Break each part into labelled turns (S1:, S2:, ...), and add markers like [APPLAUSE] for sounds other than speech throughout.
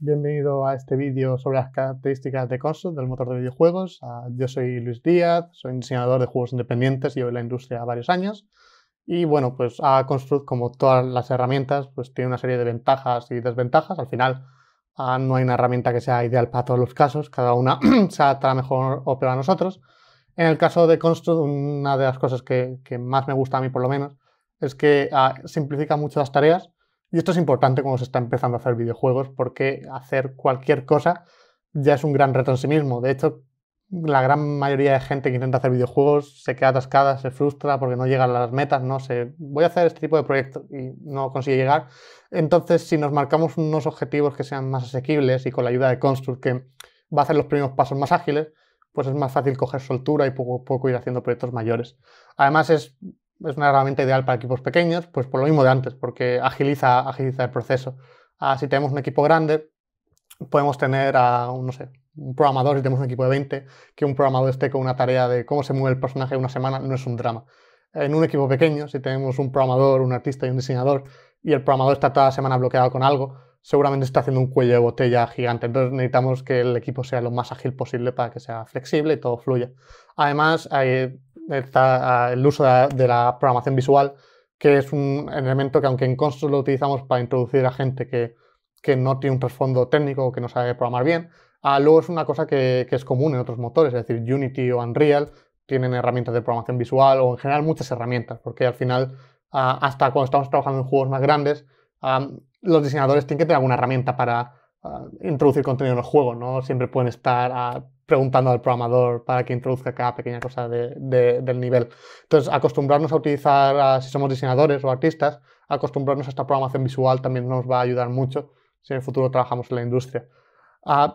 S1: Bienvenido a este vídeo sobre las características de Construct del motor de videojuegos. Ah, yo soy Luis Díaz, soy diseñador de juegos independientes, llevo en la industria varios años. Y bueno, pues a ah, Construct, como todas las herramientas, pues tiene una serie de ventajas y desventajas. Al final, ah, no hay una herramienta que sea ideal para todos los casos, cada una [CLEARS THROAT] se adapta mejor o peor a nosotros. En el caso de Construct, una de las cosas que más me gusta a mí por lo menos, es que simplifica mucho las tareas y esto es importante cuando se está empezando a hacer videojuegos porque hacer cualquier cosa ya es un gran reto en sí mismo. De hecho, la gran mayoría de gente que intenta hacer videojuegos se queda atascada, se frustra porque no llega a las metas, no sé, voy a hacer este tipo de proyecto y no consigue llegar. Entonces, si nos marcamos unos objetivos que sean más asequibles y con la ayuda de Construct que va a hacer los primeros pasos más ágiles, pues es más fácil coger soltura y poco a poco ir haciendo proyectos mayores. Además, es es una herramienta ideal para equipos pequeños, pues por lo mismo de antes, porque agiliza, agiliza el proceso. Ah, si tenemos un equipo grande, podemos tener a, no sé, un programador, si tenemos un equipo de 20, que un programador esté con una tarea de cómo se mueve el personaje una semana, no es un drama. En un equipo pequeño, si tenemos un programador, un artista y un diseñador, y el programador está toda la semana bloqueado con algo, seguramente está haciendo un cuello de botella gigante. Entonces necesitamos que el equipo sea lo más ágil posible para que sea flexible y todo fluya. Además, está ah, el uso de la, programación visual, que es un elemento que aunque en Construct lo utilizamos para introducir a gente que, no tiene un trasfondo técnico o que no sabe programar bien, ah, luego es una cosa que, que es común en otros motores, es decir, Unity o Unreal tienen herramientas de programación visual o en general muchas herramientas, porque al final, ah, hasta cuando estamos trabajando en juegos más grandes, los diseñadores tienen que tener alguna herramienta para ah, introducir contenido en el juego, ¿no? Siempre pueden estar ah, preguntando al programador para que introduzca cada pequeña cosa del nivel. Entonces, acostumbrarnos a utilizar, ah, si somos diseñadores o artistas, acostumbrarnos a esta programación visual también nos va a ayudar mucho si en el futuro trabajamos en la industria.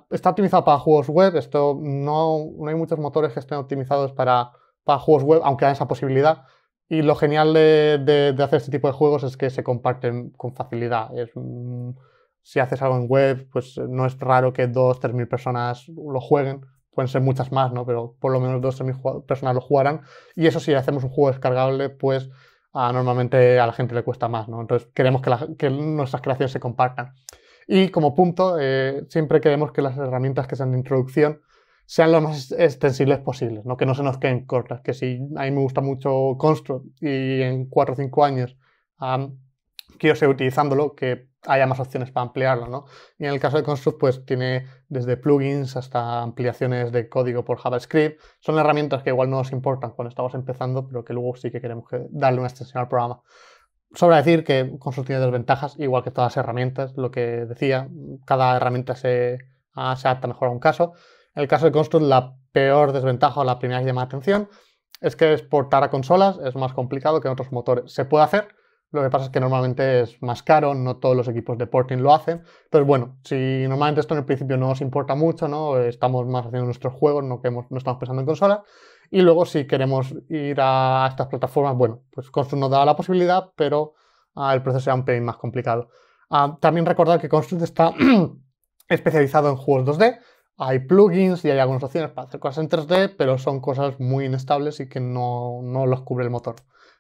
S1: está optimizado para juegos web, esto no, hay muchos motores que estén optimizados para, para juegos web, aunque hay esa posibilidad, y lo genial de, hacer este tipo de juegos es que se comparten con facilidad. Mm, si haces algo en web, pues eh, no es raro que dos, tres mil personas lo jueguen. Pueden ser muchas más, ¿no? Pero por lo menos dos, mil personas lo jugarán. Y eso si hacemos un juego descargable, pues ah, normalmente a la gente le cuesta más, ¿no? Entonces queremos que, nuestras creaciones se compartan. Y como punto, eh, siempre queremos que las herramientas que sean de introducción sean lo más extensibles posibles, que no se nos queden cortas, que si a mí me gusta mucho Construct y en 4 o 5 años quiero seguir utilizándolo, que haya más opciones para ampliarlo. Y en el caso de Construct, pues tiene desde plugins hasta ampliaciones de código por JavaScript. Son herramientas que igual no nos importan cuando estamos empezando, pero que luego sí que queremos darle una extensión al programa. Sobra decir que Construct tiene desventajas, igual que todas las herramientas, lo que decía, cada herramienta se, ah, se adapta mejor a un caso. En el caso de Construct, la peor desventaja o la primera que llama la atención es que exportar a consolas es más complicado que en otros motores. Se puede hacer, lo que pasa es que normalmente es más caro, no todos los equipos de porting lo hacen. Entonces, bueno, si normalmente esto en el principio no nos importa mucho, ¿no? Estamos más haciendo nuestros juegos, no, no estamos pensando en consolas. Y luego, si queremos ir a estas plataformas, bueno, pues Construct nos da la posibilidad, pero ah, el proceso sea un pelín más complicado. Ah, también recordar que Construct está [CLEARS THROAT] especializado en juegos 2D, hay plugins y hay algunas opciones para hacer cosas en 3D, pero son cosas muy inestables y que no, los cubre el motor.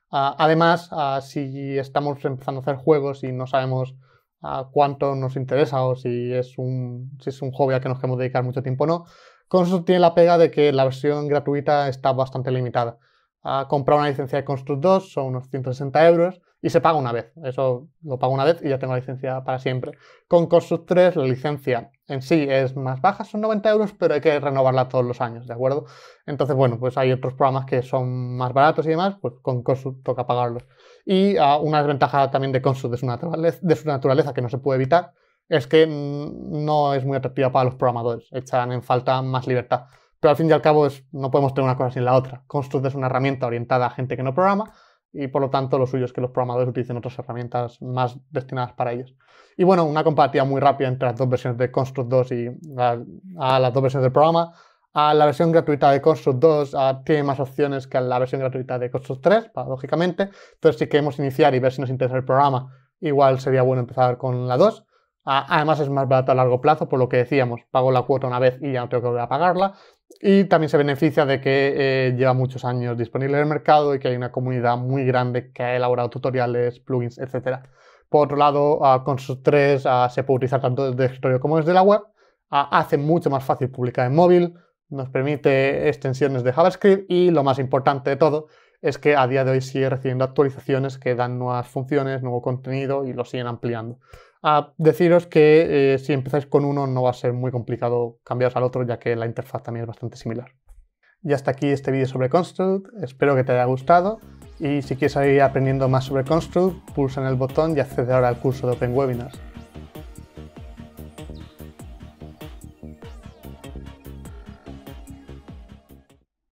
S1: Ah, además, ah, si estamos empezando a hacer juegos y no sabemos ah, cuánto nos interesa o si es, un, si es un hobby al que nos queremos dedicar mucho tiempo o no, Construct tiene la pega de que la versión gratuita está bastante limitada. comprar una licencia de Construct 2 son unos 160 euros y se paga una vez. Eso lo pago una vez y ya tengo la licencia para siempre. Con Construct 3 la licencia en sí es más baja, son 90 euros, pero hay que renovarla todos los años, ¿de acuerdo? Entonces, bueno, pues hay otros programas que son más baratos y demás, pues con Construct toca pagarlos. Y ah, una desventaja también de Construct de su, naturaleza, que no se puede evitar es que no es muy atractiva para los programadores, echan en falta más libertad. Pero al fin y al cabo no podemos tener una cosa sin la otra. Construct es una herramienta orientada a gente que no programa, y por lo tanto lo suyo es que los programadores utilicen otras herramientas más destinadas para ellos. Y bueno, una compatibilidad muy rápida entre las dos versiones de Construct 2 y a las dos versiones del programa. A la versión gratuita de Construct 2 ah, tiene más opciones que la versión gratuita de Construct 3, paradójicamente. Entonces, si queremos iniciar y ver si nos interesa el programa, igual sería bueno empezar con la 2. Ah, además es más barato a largo plazo, por lo que decíamos, pago la cuota una vez y ya no tengo que volver a pagarla y también se beneficia de que eh, lleva muchos años disponible en el mercado y que hay una comunidad muy grande que ha elaborado tutoriales, plugins, etc. Por otro lado, ah, con sus tres ah, se puede utilizar tanto desde el escritorio como desde la web. Ah, hace mucho más fácil publicar en móvil, nos permite extensiones de JavaScript y lo más importante de todo es que a día de hoy sigue recibiendo actualizaciones que dan nuevas funciones, nuevo contenido y lo siguen ampliando a deciros que eh, si empezáis con uno no va a ser muy complicado cambiaros al otro, ya que la interfaz también es bastante similar. Y hasta aquí este vídeo sobre Construct, espero que te haya gustado. Y si quieres seguir aprendiendo más sobre Construct, pulsa en el botón y accede ahora al curso de Open Webinars.